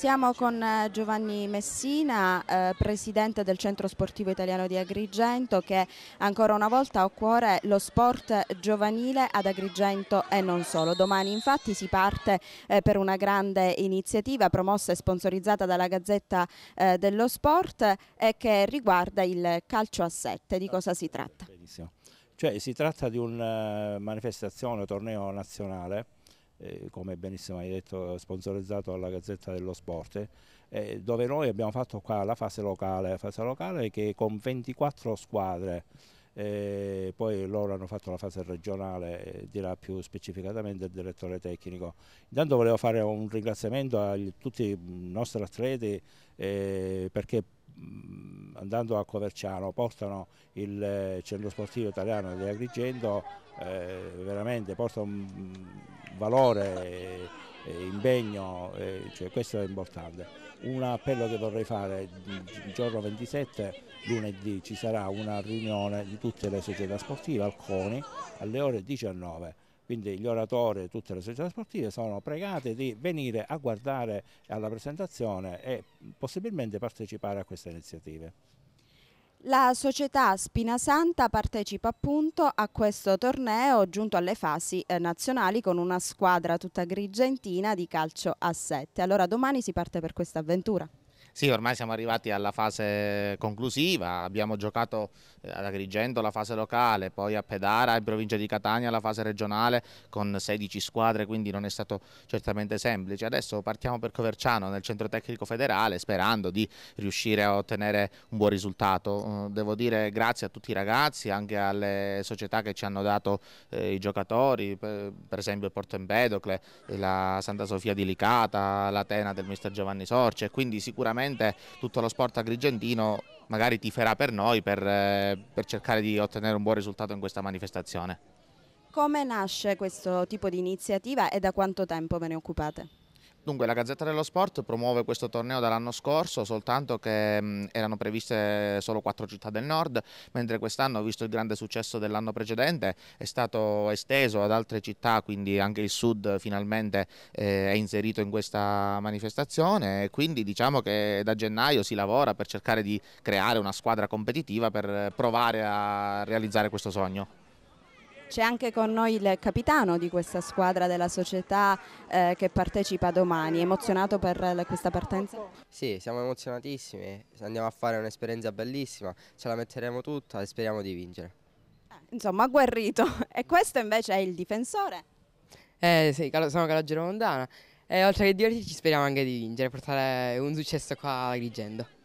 Siamo con eh, Giovanni Messina, eh, presidente del Centro Sportivo Italiano di Agrigento che ancora una volta ha a cuore lo sport giovanile ad Agrigento e non solo. Domani infatti si parte eh, per una grande iniziativa promossa e sponsorizzata dalla Gazzetta eh, dello Sport e eh, che riguarda il calcio a sette. Di cosa si tratta? Benissimo. Cioè, si tratta di una eh, manifestazione, un torneo nazionale eh, come benissimo hai detto, sponsorizzato dalla Gazzetta dello Sport, eh, dove noi abbiamo fatto qua la fase locale, la fase locale che con 24 squadre, eh, poi loro hanno fatto la fase regionale, eh, dirà più specificatamente il direttore tecnico. Intanto volevo fare un ringraziamento a tutti i nostri atleti eh, perché Mm, andando a Coverciano portano il eh, centro sportivo italiano di Agrigento eh, veramente porta un mm, valore eh, impegno eh, cioè questo è importante un appello che vorrei fare il giorno 27 lunedì ci sarà una riunione di tutte le società sportive al CONI alle ore 19 quindi gli oratori e tutte le società sportive sono pregate di venire a guardare alla presentazione e possibilmente partecipare a queste iniziative. La società Spina Santa partecipa appunto a questo torneo giunto alle fasi eh, nazionali con una squadra tutta grigentina di calcio a 7. Allora domani si parte per questa avventura. Sì, ormai siamo arrivati alla fase conclusiva, abbiamo giocato eh, ad Agrigento la fase locale, poi a Pedara in provincia di Catania la fase regionale con 16 squadre, quindi non è stato certamente semplice. Adesso partiamo per Coverciano nel centro tecnico federale sperando di riuscire a ottenere un buon risultato. Mm, devo dire grazie a tutti i ragazzi, anche alle società che ci hanno dato eh, i giocatori, per, esempio il Porto Empedocle, la Santa Sofia di Licata, l'Atena del mister Giovanni Sorce, quindi sicuramente sicuramente tutto lo sport agrigentino magari tiferà per noi per, eh, per cercare di ottenere un buon risultato in questa manifestazione. Come nasce questo tipo di iniziativa e da quanto tempo ve ne occupate? Dunque la Gazzetta dello Sport promuove questo torneo dall'anno scorso, soltanto che mh, mm, erano previste solo quattro città del nord, mentre quest'anno, visto il grande successo dell'anno precedente, è stato esteso ad altre città, quindi anche il sud finalmente eh, è inserito in questa manifestazione e quindi diciamo che da gennaio si lavora per cercare di creare una squadra competitiva per eh, provare a realizzare questo sogno. C'è anche con noi il capitano di questa squadra della società eh, che partecipa domani, emozionato per questa partenza? Sì, siamo emozionatissimi, andiamo a fare un'esperienza bellissima, ce la metteremo tutta e speriamo di vincere. Eh, insomma, agguerrito. E questo invece è il difensore? Eh sì, sono Calogero Mondana e oltre che divertirci speriamo anche di vincere, portare un successo qua a Grigendo.